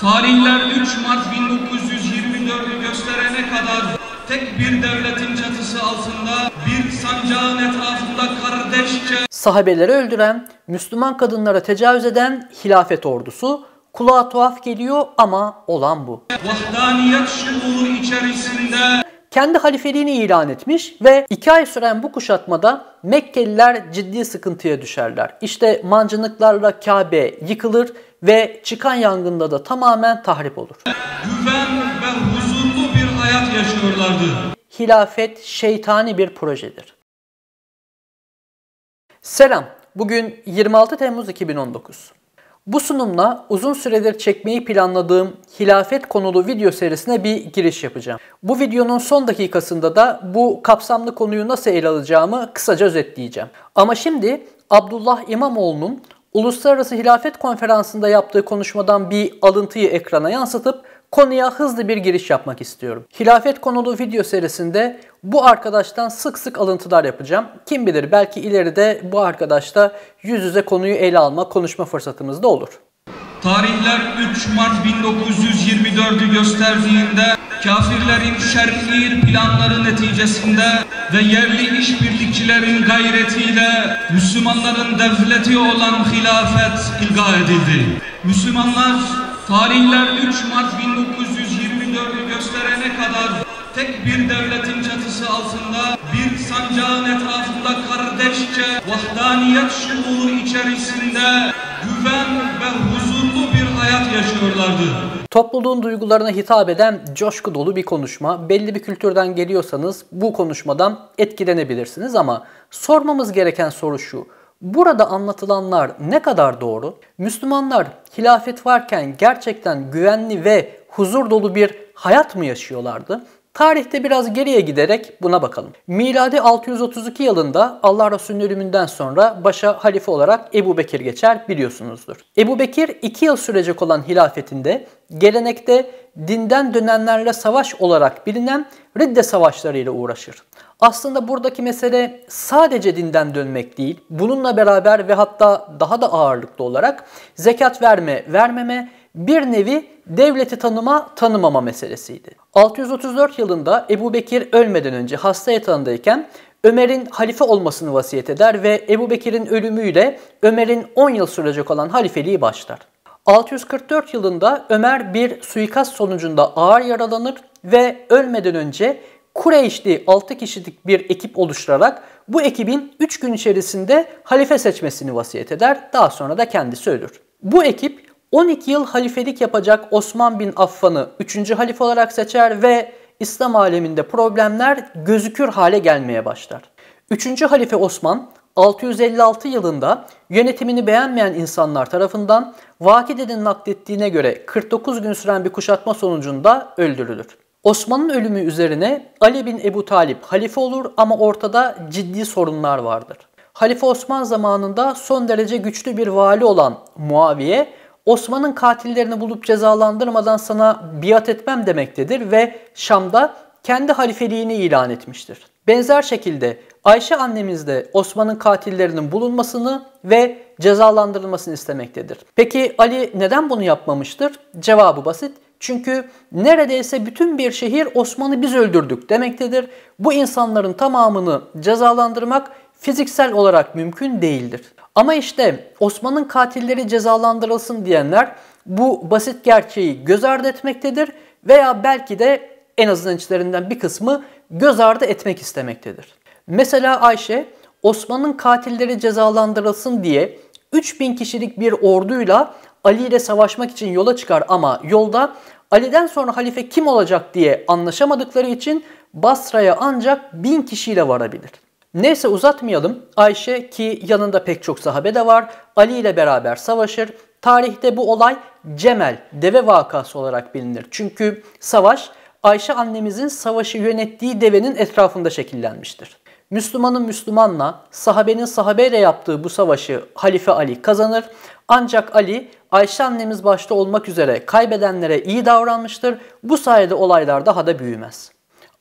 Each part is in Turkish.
Tarihler 3 Mart 1924'ü gösterene kadar tek bir devletin çatısı altında bir sancağın etrafında kardeşçe sahabeleri öldüren, Müslüman kadınlara tecavüz eden hilafet ordusu kulağa tuhaf geliyor ama olan bu. Vahdaniyet şuuru içerisinde kendi halifeliğini ilan etmiş ve 2 ay süren bu kuşatmada Mekkeliler ciddi sıkıntıya düşerler. İşte mancınıklarla Kabe yıkılır ve çıkan yangında da tamamen tahrip olur. Güven ve huzurlu bir hayat yaşıyorlardı. Hilafet şeytani bir projedir. Selam. Bugün 26 Temmuz 2019. Bu sunumla uzun süredir çekmeyi planladığım hilafet konulu video serisine bir giriş yapacağım. Bu videonun son dakikasında da bu kapsamlı konuyu nasıl ele alacağımı kısaca özetleyeceğim. Ama şimdi Abdullah İmamoğlu'nun Uluslararası Hilafet Konferansı'nda yaptığı konuşmadan bir alıntıyı ekrana yansıtıp konuya hızlı bir giriş yapmak istiyorum. Hilafet konulu video serisinde bu arkadaştan sık sık alıntılar yapacağım. Kim bilir belki ileride bu arkadaşla yüz yüze konuyu ele alma, konuşma fırsatımız da olur. Tarihler 3 Mart 1924'ü gösterdiğinde kafirlerin şer'i planları neticesinde ve yerli işbirlikçilerin gayretiyle Müslümanların devleti olan hilafet ilga edildi. Müslümanlar tarihler 3 Mart 1924'ü gösterene kadar tek bir devletin çatısı altında, bir sancağın etrafında kardeşçe, vahdaniyet şuuru içerisinde güven ve huzurlu bir hayat yaşıyorlardı. Topluluğun duygularına hitap eden coşku dolu bir konuşma. Belli bir kültürden geliyorsanız bu konuşmadan etkilenebilirsiniz ama sormamız gereken soru şu. Burada anlatılanlar ne kadar doğru? Müslümanlar hilafet varken gerçekten güvenli ve huzur dolu bir hayat mı yaşıyorlardı? Tarihte biraz geriye giderek buna bakalım. Miladi 632 yılında Allah Resulü'nün ölümünden sonra başa halife olarak Ebu Bekir geçer biliyorsunuzdur. Ebu Bekir 2 yıl sürecek olan hilafetinde gelenekte dinden dönenlerle savaş olarak bilinen Ridde savaşlarıyla uğraşır. Aslında buradaki mesele sadece dinden dönmek değil, bununla beraber ve hatta daha da ağırlıklı olarak zekat verme, vermeme, bir nevi devleti tanıma tanımama meselesiydi. 634 yılında Ebu Bekir ölmeden önce hasta yatağındayken Ömer'in halife olmasını vasiyet eder ve Ebu Bekir'in ölümüyle Ömer'in 10 yıl sürecek olan halifeliği başlar. 644 yılında Ömer bir suikast sonucunda ağır yaralanır ve ölmeden önce Kureyşli 6 kişilik bir ekip oluşturarak bu ekibin 3 gün içerisinde halife seçmesini vasiyet eder. Daha sonra da kendisi ölür. Bu ekip 12 yıl halifelik yapacak Osman bin Affan'ı 3. halife olarak seçer ve İslam aleminde problemler gözükür hale gelmeye başlar. 3. halife Osman 656 yılında yönetimini beğenmeyen insanlar tarafından Vakide'nin naklettiğine göre 49 gün süren bir kuşatma sonucunda öldürülür. Osman'ın ölümü üzerine Ali bin Ebu Talip halife olur ama ortada ciddi sorunlar vardır. Halife Osman zamanında son derece güçlü bir vali olan Muaviye Osman'ın katillerini bulup cezalandırmadan sana biat etmem demektedir ve Şam'da kendi halifeliğini ilan etmiştir. Benzer şekilde Ayşe annemiz de Osman'ın katillerinin bulunmasını ve cezalandırılmasını istemektedir. Peki Ali neden bunu yapmamıştır? Cevabı basit. Çünkü neredeyse bütün bir şehir Osman'ı biz öldürdük demektedir. Bu insanların tamamını cezalandırmak fiziksel olarak mümkün değildir. Ama işte Osman'ın katilleri cezalandırılsın diyenler bu basit gerçeği göz ardı etmektedir veya belki de en azından içlerinden bir kısmı göz ardı etmek istemektedir. Mesela Ayşe Osman'ın katilleri cezalandırılsın diye 3000 kişilik bir orduyla Ali ile savaşmak için yola çıkar ama yolda Ali'den sonra halife kim olacak diye anlaşamadıkları için Basra'ya ancak 1000 kişiyle varabilir. Neyse uzatmayalım. Ayşe ki yanında pek çok sahabe de var. Ali ile beraber savaşır. Tarihte bu olay Cemel, deve vakası olarak bilinir. Çünkü savaş Ayşe annemizin savaşı yönettiği devenin etrafında şekillenmiştir. Müslümanın Müslümanla, sahabenin sahabeyle yaptığı bu savaşı Halife Ali kazanır. Ancak Ali, Ayşe annemiz başta olmak üzere kaybedenlere iyi davranmıştır. Bu sayede olaylar daha da büyümez.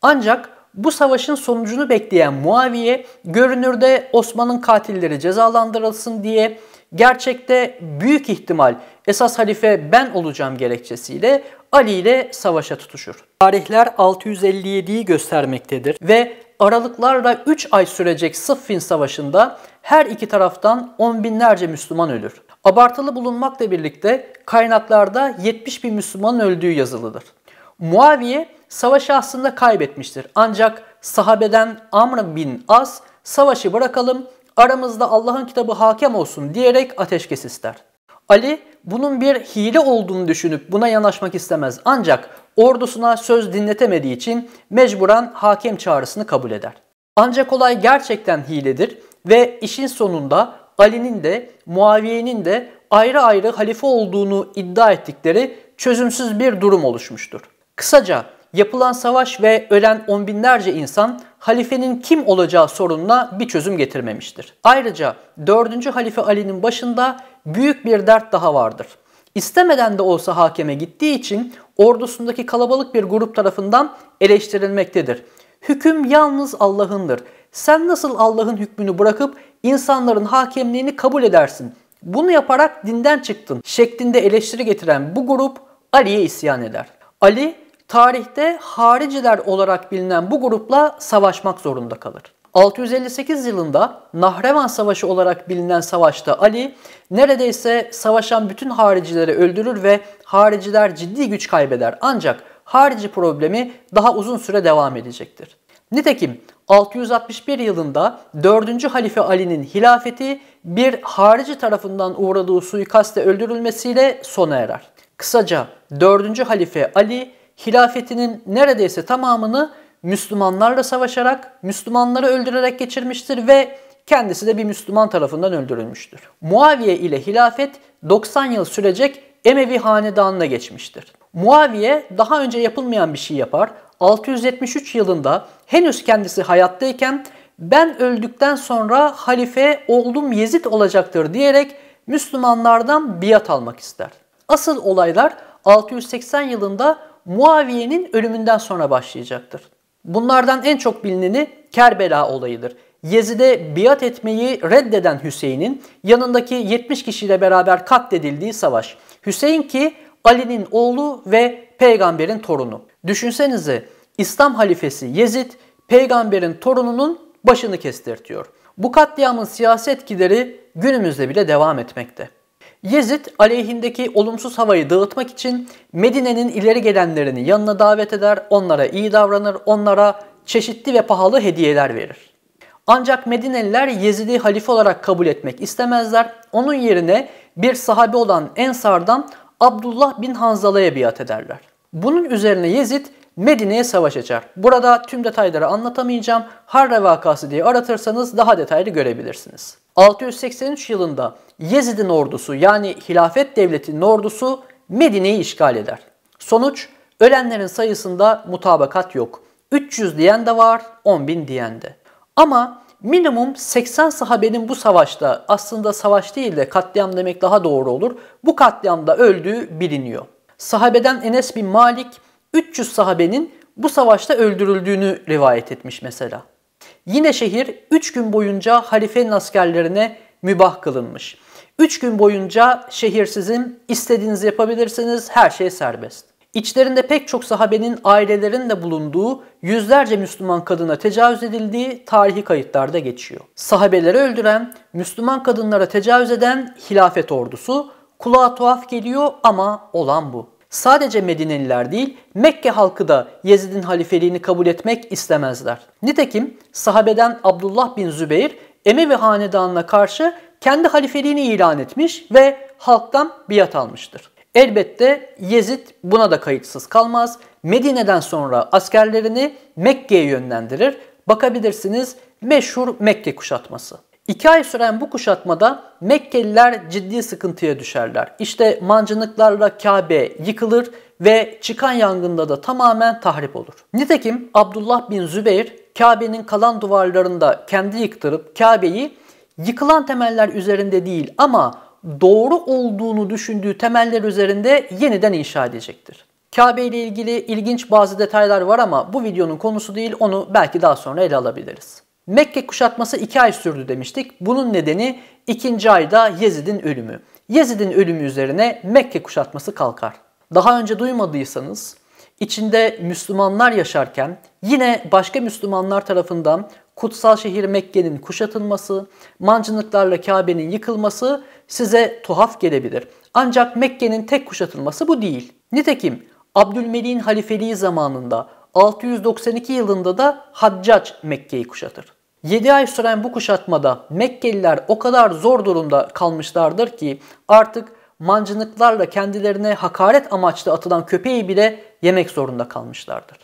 Ancak bu savaşın sonucunu bekleyen Muaviye görünürde Osman'ın katilleri cezalandırılsın diye gerçekte büyük ihtimal esas halife ben olacağım gerekçesiyle Ali ile savaşa tutuşur. Tarihler 657'yi göstermektedir ve aralıklarla 3 ay sürecek Sıffin Savaşı'nda her iki taraftan on binlerce Müslüman ölür. Abartılı bulunmakla birlikte kaynaklarda 70 bin Müslümanın öldüğü yazılıdır. Muaviye savaşı aslında kaybetmiştir. Ancak sahabeden Amr bin As savaşı bırakalım aramızda Allah'ın kitabı hakem olsun diyerek ateşkes ister. Ali bunun bir hile olduğunu düşünüp buna yanaşmak istemez ancak ordusuna söz dinletemediği için mecburen hakem çağrısını kabul eder. Ancak olay gerçekten hiledir ve işin sonunda Ali'nin de Muaviye'nin de ayrı ayrı halife olduğunu iddia ettikleri çözümsüz bir durum oluşmuştur. Kısaca yapılan savaş ve ölen on binlerce insan halifenin kim olacağı sorununa bir çözüm getirmemiştir. Ayrıca 4. Halife Ali'nin başında büyük bir dert daha vardır. İstemeden de olsa hakeme gittiği için ordusundaki kalabalık bir grup tarafından eleştirilmektedir. Hüküm yalnız Allah'ındır. Sen nasıl Allah'ın hükmünü bırakıp insanların hakemliğini kabul edersin? Bunu yaparak dinden çıktın şeklinde eleştiri getiren bu grup Ali'ye isyan eder. Ali tarihte hariciler olarak bilinen bu grupla savaşmak zorunda kalır. 658 yılında Nahrevan Savaşı olarak bilinen savaşta Ali neredeyse savaşan bütün haricileri öldürür ve hariciler ciddi güç kaybeder. Ancak harici problemi daha uzun süre devam edecektir. Nitekim 661 yılında 4. Halife Ali'nin hilafeti bir harici tarafından uğradığı suikaste öldürülmesiyle sona erer. Kısaca 4. Halife Ali hilafetinin neredeyse tamamını Müslümanlarla savaşarak, Müslümanları öldürerek geçirmiştir ve kendisi de bir Müslüman tarafından öldürülmüştür. Muaviye ile hilafet 90 yıl sürecek Emevi hanedanına geçmiştir. Muaviye daha önce yapılmayan bir şey yapar. 673 yılında henüz kendisi hayattayken ben öldükten sonra halife oğlum Yezid olacaktır diyerek Müslümanlardan biat almak ister. Asıl olaylar 680 yılında Muaviye'nin ölümünden sonra başlayacaktır. Bunlardan en çok bilineni Kerbela olayıdır. Yezid'e biat etmeyi reddeden Hüseyin'in yanındaki 70 kişiyle beraber katledildiği savaş. Hüseyin ki Ali'nin oğlu ve peygamberin torunu. Düşünsenize İslam halifesi Yezid peygamberin torununun başını kestirtiyor. Bu katliamın siyasi etkileri günümüzde bile devam etmekte. Yezid aleyhindeki olumsuz havayı dağıtmak için Medine'nin ileri gelenlerini yanına davet eder, onlara iyi davranır, onlara çeşitli ve pahalı hediyeler verir. Ancak Medineliler Yezid'i halife olarak kabul etmek istemezler. Onun yerine bir sahabe olan Ensar'dan Abdullah bin Hanzala'ya biat ederler. Bunun üzerine Yezid Medine'ye savaş açar. Burada tüm detayları anlatamayacağım. Harre vakası diye aratırsanız daha detaylı görebilirsiniz. 683 yılında Yezid'in ordusu yani hilafet devletinin ordusu Medine'yi işgal eder. Sonuç ölenlerin sayısında mutabakat yok. 300 diyen de var, 10 bin diyen de. Ama minimum 80 sahabenin bu savaşta aslında savaş değil de katliam demek daha doğru olur. Bu katliamda öldüğü biliniyor. Sahabeden Enes bin Malik 300 sahabenin bu savaşta öldürüldüğünü rivayet etmiş mesela. Yine şehir 3 gün boyunca halifenin askerlerine mübah kılınmış. 3 gün boyunca şehir sizin, istediğinizi yapabilirsiniz, her şey serbest. İçlerinde pek çok sahabenin ailelerin de bulunduğu, yüzlerce Müslüman kadına tecavüz edildiği tarihi kayıtlarda geçiyor. Sahabeleri öldüren, Müslüman kadınlara tecavüz eden hilafet ordusu kulağa tuhaf geliyor ama olan bu. Sadece Medineliler değil, Mekke halkı da Yezid'in halifeliğini kabul etmek istemezler. Nitekim sahabeden Abdullah bin Zübeyir Emevi hanedanına karşı kendi halifeliğini ilan etmiş ve halktan biat almıştır. Elbette Yezid buna da kayıtsız kalmaz. Medine'den sonra askerlerini Mekke'ye yönlendirir. Bakabilirsiniz meşhur Mekke kuşatması. İki ay süren bu kuşatmada Mekkeliler ciddi sıkıntıya düşerler. İşte mancınıklarla Kabe yıkılır ve çıkan yangında da tamamen tahrip olur. Nitekim Abdullah bin Zübeyir Kabe'nin kalan duvarlarında kendi yıktırıp Kabe'yi yıkılan temeller üzerinde değil ama doğru olduğunu düşündüğü temeller üzerinde yeniden inşa edecektir. Kabe ile ilgili ilginç bazı detaylar var ama bu videonun konusu değil onu belki daha sonra ele alabiliriz. Mekke kuşatması 2 ay sürdü demiştik. Bunun nedeni 2. ayda Yezid'in ölümü. Yezid'in ölümü üzerine Mekke kuşatması kalkar. Daha önce duymadıysanız içinde Müslümanlar yaşarken yine başka Müslümanlar tarafından kutsal şehir Mekke'nin kuşatılması, mancınıklarla Kabe'nin yıkılması size tuhaf gelebilir. Ancak Mekke'nin tek kuşatılması bu değil. Nitekim Abdülmelik'in halifeliği zamanında 692 yılında da Haccac Mekke'yi kuşatır. 7 ay süren bu kuşatmada Mekkeliler o kadar zor durumda kalmışlardır ki artık mancınıklarla kendilerine hakaret amaçlı atılan köpeği bile yemek zorunda kalmışlardır.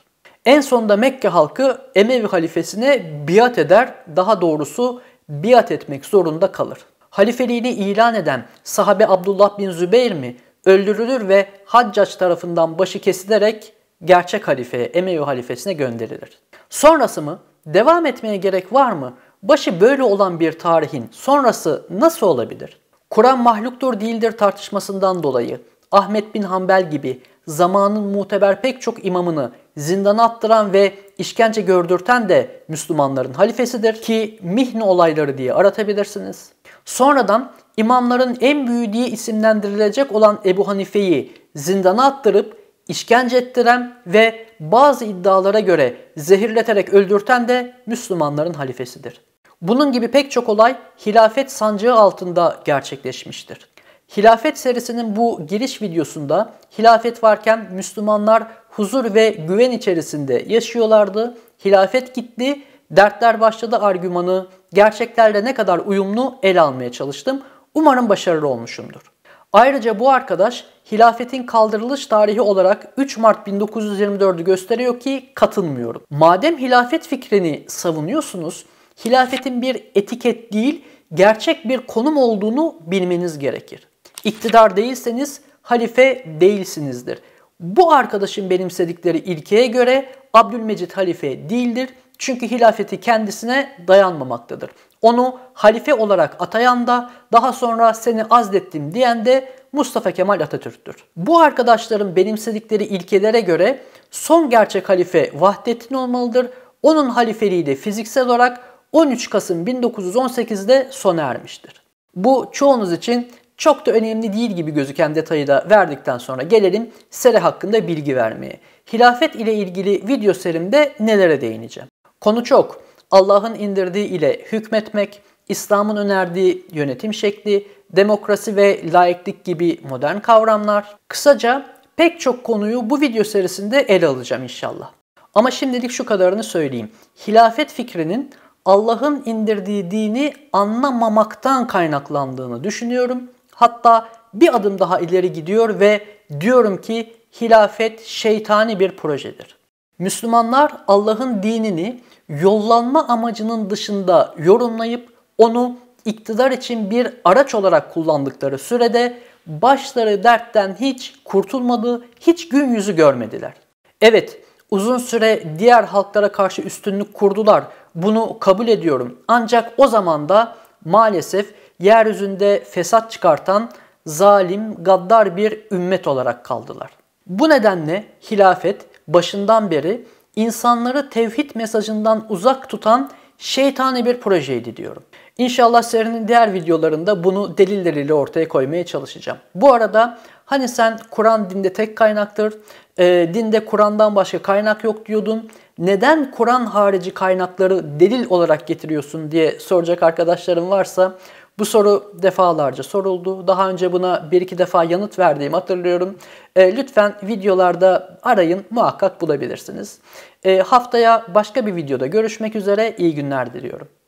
En sonunda Mekke halkı Emevi halifesine biat eder, daha doğrusu biat etmek zorunda kalır. Halifeliğini ilan eden sahabe Abdullah bin Zübeyr mi öldürülür ve Haccac tarafından başı kesilerek gerçek halifeye, Emevi halifesine gönderilir. Sonrası mı? Devam etmeye gerek var mı? Başı böyle olan bir tarihin sonrası nasıl olabilir? Kur'an mahluktur değildir tartışmasından dolayı Ahmet bin Hanbel gibi zamanın muteber pek çok imamını zindana attıran ve işkence gördürten de Müslümanların halifesidir ki Mihne olayları diye aratabilirsiniz. Sonradan imamların en büyüğü diye isimlendirilecek olan Ebu Hanife'yi zindana attırıp işkence ettiren ve bazı iddialara göre zehirleterek öldürten de Müslümanların halifesidir. Bunun gibi pek çok olay hilafet sancağı altında gerçekleşmiştir. Hilafet serisinin bu giriş videosunda hilafet varken Müslümanlar huzur ve güven içerisinde yaşıyorlardı. Hilafet gitti, dertler başladı argümanı gerçeklerle ne kadar uyumlu ele almaya çalıştım. Umarım başarılı olmuşumdur. Ayrıca bu arkadaş hilafetin kaldırılış tarihi olarak 3 Mart 1924'ü gösteriyor ki katılmıyorum. Madem hilafet fikrini savunuyorsunuz, hilafetin bir etiket değil, gerçek bir konum olduğunu bilmeniz gerekir. İktidar değilseniz halife değilsinizdir. Bu arkadaşın benimsedikleri ilkeye göre Abdülmecit halife değildir. Çünkü hilafeti kendisine dayanmamaktadır. Onu halife olarak atayan da daha sonra seni azlettim diyen de Mustafa Kemal Atatürk'tür. Bu arkadaşların benimsedikleri ilkelere göre son gerçek halife Vahdettin olmalıdır. Onun halifeliği de fiziksel olarak 13 Kasım 1918'de sona ermiştir. Bu çoğunuz için çok da önemli değil gibi gözüken detayı da verdikten sonra gelelim sere hakkında bilgi vermeye. Hilafet ile ilgili video serimde nelere değineceğim. Konu çok. Allah'ın indirdiği ile hükmetmek, İslam'ın önerdiği yönetim şekli demokrasi ve laiklik gibi modern kavramlar. Kısaca pek çok konuyu bu video serisinde ele alacağım inşallah. Ama şimdilik şu kadarını söyleyeyim. Hilafet fikrinin Allah'ın indirdiği dini anlamamaktan kaynaklandığını düşünüyorum. Hatta bir adım daha ileri gidiyor ve diyorum ki hilafet şeytani bir projedir. Müslümanlar Allah'ın dinini yollanma amacının dışında yorumlayıp onu iktidar için bir araç olarak kullandıkları sürede başları dertten hiç kurtulmadı, hiç gün yüzü görmediler. Evet, uzun süre diğer halklara karşı üstünlük kurdular. Bunu kabul ediyorum. Ancak o zaman da maalesef yeryüzünde fesat çıkartan zalim, gaddar bir ümmet olarak kaldılar. Bu nedenle hilafet başından beri insanları tevhid mesajından uzak tutan şeytani bir projeydi diyorum. İnşallah serinin diğer videolarında bunu delilleriyle ortaya koymaya çalışacağım. Bu arada hani sen Kur'an dinde tek kaynaktır, e, dinde Kur'an'dan başka kaynak yok diyordun. Neden Kur'an harici kaynakları delil olarak getiriyorsun diye soracak arkadaşlarım varsa bu soru defalarca soruldu. Daha önce buna bir iki defa yanıt verdiğimi hatırlıyorum. E, lütfen videolarda arayın muhakkak bulabilirsiniz. E, haftaya başka bir videoda görüşmek üzere iyi günler diliyorum.